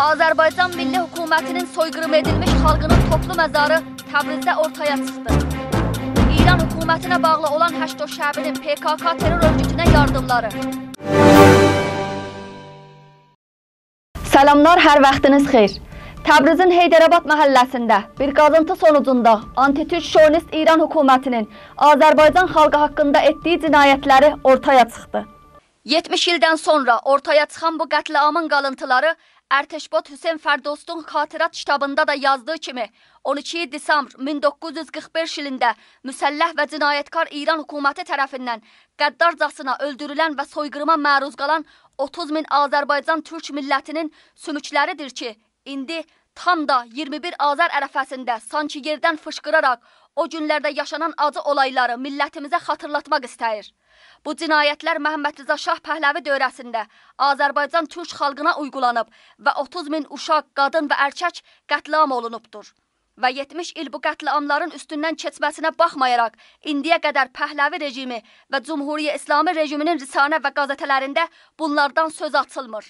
Azərbaycan Milli Hökumətinin soyqırım edilmiş xalqının toplu məzarı Təbrizdə ortaya çıxdı. İran hökumətinə bağlı olan Həşdo Şəbinin PKK terror örgütünə yardımları. Salamlar, hər vaxtınız xeyir. Təbrizin Heydərabad məhəlləsində bir qazıntı sonucunda antitürk şovinist İran hökumətinin Azərbaycan xalqı haqqında etdiyi cinayətləri ortaya çıxdı. 70 ildən sonra ortaya çıxan bu qətliamın qalıntıları Ərteşbot Hüseyn Fərdostun xatirət kitabında da yazdığı kimi 12 desambr 1945 ilində müsəlləh və cinayətkar İran hökuməti tərəfindən qəddarcasına öldürülən və soyqırıma məruz qalan 30 min Azərbaycan türk millətinin sümükləridir ki, indi tam da 21 Azər ərəfəsində sanki yerdən fışqıraraq o günlərdə yaşanan acı olayları millətimizə xatırlatmaq istəyir. Bu cinayətlər Məhəmməd Rıza Şah Pəhləvi dövrəsində Azərbaycan türk xalqına uyğulanıb və 30 min uşaq, qadın və erkək qətliam olunubdur. Və 70 il bu qətliamların üstündən keçməsinə baxmayaraq, indiyə qədər Pəhləvi rejimi və Cumhuriyə İslami rejiminin risanə və qazətələrində bunlardan söz açılmır.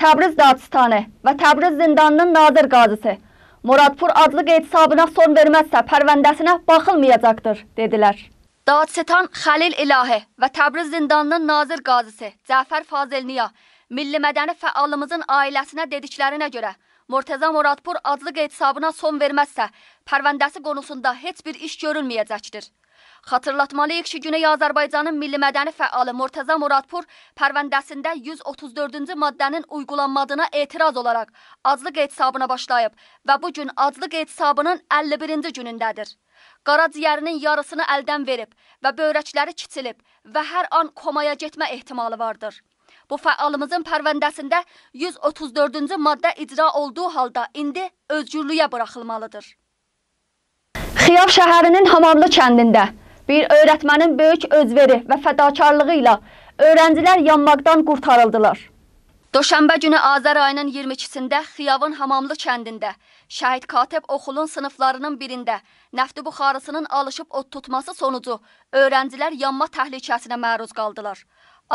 Təbriz Dağıtıstanı və Təbriz Zindanının Nadir Qazısı Muradpur adlı qeyd hesabına son verməzsə pərvəndəsinə baxılmayacaqdır, dedilər. Dadsetan Xəlil İlahi və Təbriz zindanının nazir qazisi Cəfər Fazilniya milli mədəni fəalımızın ailəsinə dediklərinə görə Murteza Muradpur adlı qeyd hesabına son verməzsə, pərvəndəsi qonusunda heç bir iş görülməyəcəkdir. Xatırlatmalıyıq ki, Güney Azərbaycanın milli mədəni fəalı Murtaza Muradpur pərvəndəsində 134-cü maddənin uyğulanmadığına etiraz olaraq aclıq hesabına başlayıb və bu gün aclıq hesabının 51-ci günündədir. Qaraciyərinin yarısını əldən verib və böyrəkləri kiçilib və hər an komaya getmə ehtimalı vardır. Bu fəalımızın pərvəndəsində 134-cü maddə icra olduğu halda indi özgürlüyə buraxılmalıdır. Xiyab şəhərinin Hamarlı kəndində bir öyrətmənin böyük özveri və fədakarlığı ilə öyrəncilər yanmaqdan qurtarıldılar. Doşənbə günü Azər ayının 22-sində Xiyavın Hamamlı kəndində Şəhid Katib Oxulun sınıflarının birində nəfti buxarısının alışıb od tutması sonucu öyrəncilər yanma təhlükəsinə məruz qaldılar.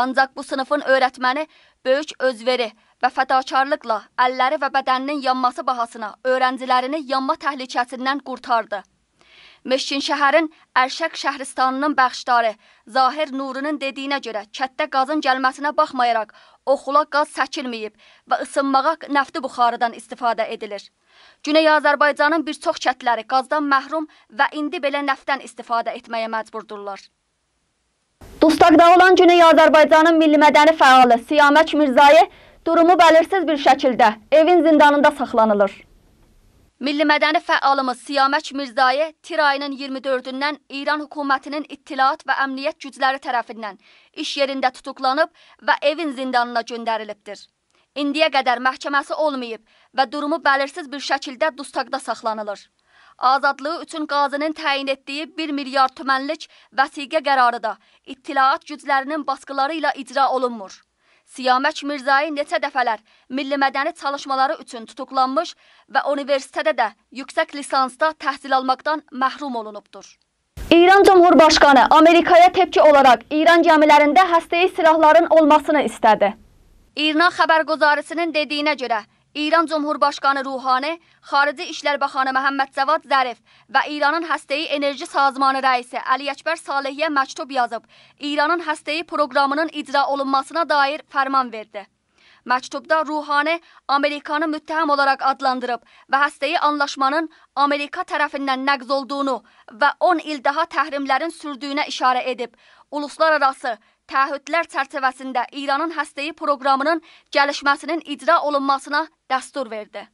Ancaq bu sınıfın öyrətməni böyük özveri və fədakarlıqla əlləri və bədəninin yanması bahasına öyrəncilərini yanma təhlükəsindən qurtardı. Meşkinşəhərin Ərşək şəhristanının bəxşdarı Zahir Nurunun dediyinə görə kətdə qazın gəlməsinə baxmayaraq oxula qaz çəkilməyib və ısınmağa nəfti buxarıdan istifadə edilir. Güney Azərbaycanın bir çox kətləri qazdan məhrum və indi belə nəftdən istifadə etməyə məcburdurlar. Dustaqda olan Güney Azərbaycanın milli mədəni fəalı Siyamək Mirzayı durumu bəlirsiz bir şəkildə evin zindanında saxlanılır. Milli mədəni fəalımız Siyamək Mirzayə tir ayının 24-dən İran hökumətinin ittilaat və əmniyyət gücləri tərəfindən iş yerində tutuqlanıb və evin zindanına göndərilibdir. İndiyə qədər məhkəməsi olmayıb və durumu bəlirsiz bir şəkildə dustaqda saxlanılır. Azadlığı üçün qazının təyin etdiyi 1 milyard tümənlik vəsiqə qərarı da ittilaat güclərinin baskıları ilə icra olunmur. Siyamək Mirzayı neçə dəfələr milli mədəni çalışmaları üçün tutuqlanmış və universitetdə də yüksək lisansda təhsil almaqdan məhrum olunubdur. İran Cumhurbaşqanı Amerikaya tepki olaraq İran gəmilərində həstəyi silahların olmasını istədi. İran xəbərqozarisinin dediyinə görə, İran Cumhurbaşqanı Ruhani, Xarici İşlər Baxanı Məhəmməd Cavad Zərif və İranın Həstəyi Enerji Sazmanı rəisi Əli Əkbər Salehyə məktub yazıb, İranın Həstəyi proqramının icra olunmasına dair fərman verdi. Məktubda Ruhani Amerikanı müttəhəm olaraq adlandırıb və həstəyi anlaşmanın Amerika tərəfindən nəqz olduğunu və 10 il daha təhrimlərin sürdüyünə işarə edib. Uluslararası təahhüdlər çərçivəsində İranın həstəyi proqramının gəlişməsinin icra olunmasına dəstur verdi.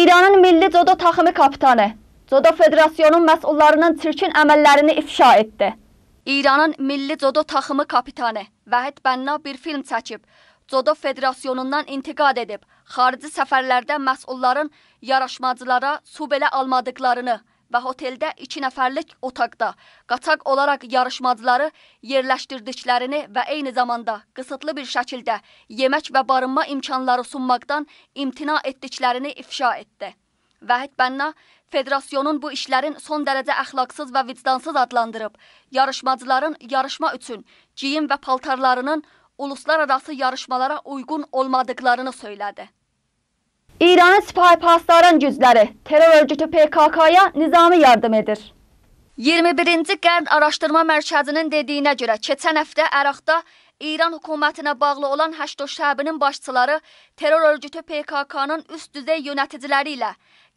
İranın milli codo taxımı kapitanı Codo Federasiyonun məsullarının çirkin əməllərini ifşa etdi. İranın milli codo taxımı kapitanı Vəhid Bənna bir film çəkib, Codo Federasiyonundan intiqad edib, xarici səfərlərdə məsulların yaraşmacılara su belə almadıqlarını, və hoteldə 2 nəfərlik otaqda qaçaq olaraq yarışmacıları yerləşdirdiklərini və eyni zamanda qısıtlı bir şəkildə yemək və barınma imkanları sunmaqdan imtina etdiklərini ifşa etdi. Vahid Bənna federasyonun bu işlərin son dərəcə əxlaqsız və vicdansız adlandırıb, yarışmacıların yarışma üçün geyim və paltarlarının uluslararası yarışmalara uyğun olmadıqlarını söylədi. İranın Sipahipasların gücləri terror örgütü PKK-ya nizami yardım edir. 21-ci Qərn Araşdırma Mərkəzinin dediyinə görə keçən həftə Əraqda İran hökumətinə bağlı olan Həşdo şəbinin başçıları terror örgütü PKK-nın üst düzey yönəticiləri ilə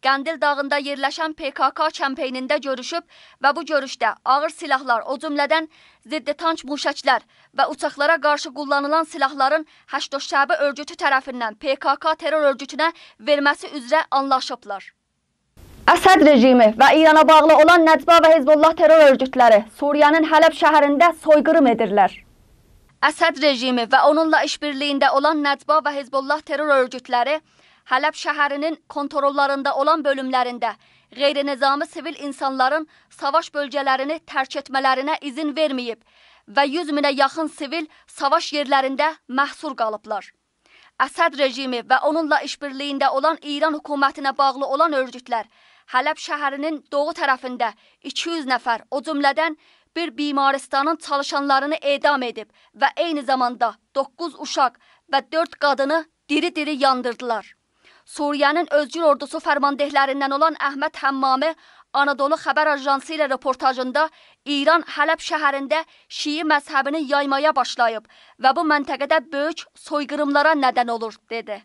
Qəndil dağında yerləşən PKK çəmpeynində görüşüb və bu görüşdə ağır silahlar, o cümlədən ziddi tank muşəklər və uçaqlara qarşı kullanılan silahların Həşdo şəbi örgütü tərəfindən PKK terror örgütünə verməsi üzrə anlaşıblar. Əsəd rejimi və İrana bağlı olan Nəcba və Hezbollah terror örgütləri Suriyanın Hələb şəhərində soyqırım edirlər. Əsəd rejimi və onunla işbirliyində olan Nəcba və Hizbullah terror örgütləri Hələb şəhərinin kontrollarında olan bölümlərində qeyri-nizami sivil insanların savaş bölgələrini tərk etmələrinə izin verməyib və 100 minə yaxın sivil savaş yerlərində məhsur qalıblar. Əsəd rejimi və onunla işbirliyində olan İran hökumətinə bağlı olan örgütlər Hələb şəhərinin doğu tərəfində 200 nəfər, o cümlədən Müxbir bimarıstanın çalışanlarını edam edib və eyni zamanda 9 uşaq və 4 qadını diri-diri yandırdılar. Suriyənin özgür ordusu fərmandehlərindən olan Əhməd Həmmami Anadolu Xəbər Ajansı ilə reportajında İran Hələb şəhərində Şii məzhəbini yaymaya başlayıb və bu məntəqədə böyük soyqırımlara nədən olur, dedi.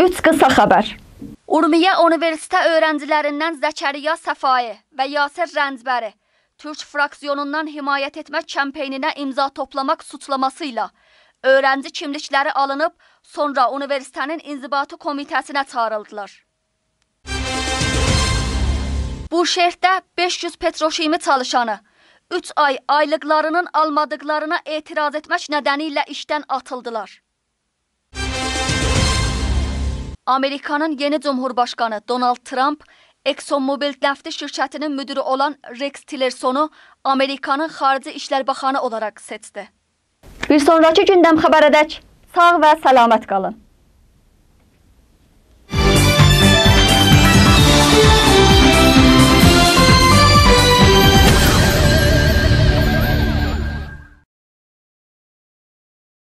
3 qısa xəbər. Urmiyə Universitet öyrəncilərindən Zəkəriya Səfayi və Yasir Rəncbəri Türk fraksiyonundan himayət etmə kəmpeyninə imza toplamaq suçlamasıyla öğrenci kimlikləri alınıb, sonra universitetin inzibatı komitəsinə çağırıldılar. Buşehrdə 500 petroşimi çalışanı 3 ay aylıqlarının almadıqlarına etiraz etmək nədəni ilə işdən atıldılar. Amerikanın yeni cumhurbaşqanı Donald Trump ExxonMobil Dəfti şirkətinin müdiri olan Rex Tillersonu Amerikanın Xarici İşlər Baxanı olaraq seçdi. Bir sonrakı gündəm xəbər edək. Sağ və səlamət qalın.